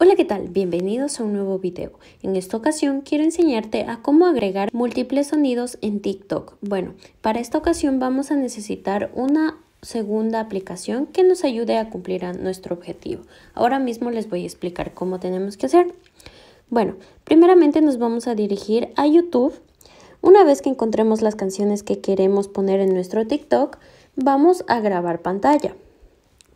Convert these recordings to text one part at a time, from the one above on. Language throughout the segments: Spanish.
Hola, ¿qué tal? Bienvenidos a un nuevo video. En esta ocasión quiero enseñarte a cómo agregar múltiples sonidos en TikTok. Bueno, para esta ocasión vamos a necesitar una segunda aplicación que nos ayude a cumplir nuestro objetivo. Ahora mismo les voy a explicar cómo tenemos que hacer. Bueno, primeramente nos vamos a dirigir a YouTube. Una vez que encontremos las canciones que queremos poner en nuestro TikTok, vamos a grabar pantalla.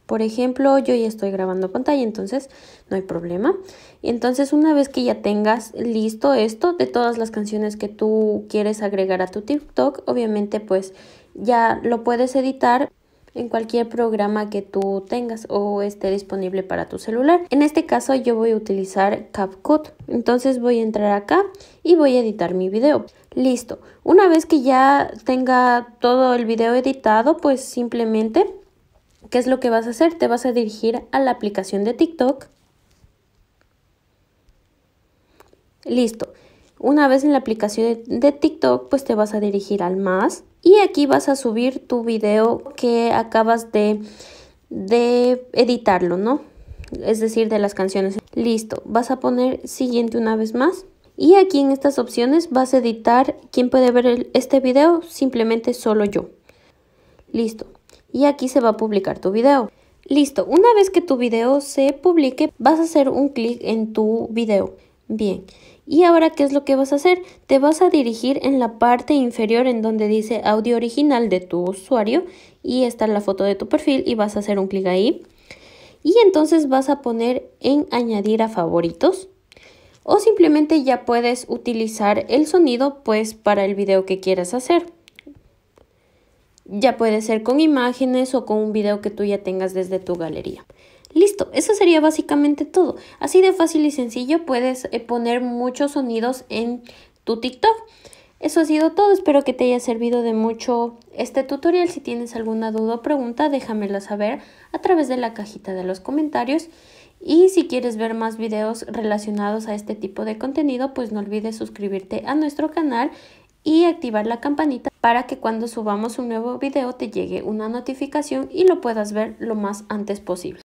Por ejemplo, yo ya estoy grabando pantalla, entonces no hay problema. Y entonces una vez que ya tengas listo esto de todas las canciones que tú quieres agregar a tu TikTok, obviamente pues ya lo puedes editar en cualquier programa que tú tengas o esté disponible para tu celular. En este caso yo voy a utilizar CapCut, entonces voy a entrar acá y voy a editar mi video. Listo, una vez que ya tenga todo el video editado, pues simplemente ¿Qué es lo que vas a hacer? Te vas a dirigir a la aplicación de TikTok. Listo. Una vez en la aplicación de TikTok, pues te vas a dirigir al más y aquí vas a subir tu video que acabas de, de editarlo, ¿no? Es decir, de las canciones. Listo, vas a poner siguiente una vez más. Y aquí en estas opciones vas a editar quién puede ver este video, simplemente solo yo. Listo y aquí se va a publicar tu video. Listo, una vez que tu video se publique, vas a hacer un clic en tu video. Bien, y ahora ¿qué es lo que vas a hacer? Te vas a dirigir en la parte inferior en donde dice audio original de tu usuario y está la foto de tu perfil y vas a hacer un clic ahí. Y entonces vas a poner en añadir a favoritos o simplemente ya puedes utilizar el sonido pues para el video que quieras hacer. Ya puede ser con imágenes o con un video que tú ya tengas desde tu galería. Listo, eso sería básicamente todo. Así de fácil y sencillo puedes eh, poner muchos sonidos en tu TikTok. Eso ha sido todo, espero que te haya servido de mucho este tutorial. Si tienes alguna duda o pregunta, déjamela saber a través de la cajita de los comentarios. Y si quieres ver más videos relacionados a este tipo de contenido, pues no olvides suscribirte a nuestro canal y activar la campanita para que cuando subamos un nuevo video te llegue una notificación y lo puedas ver lo más antes posible.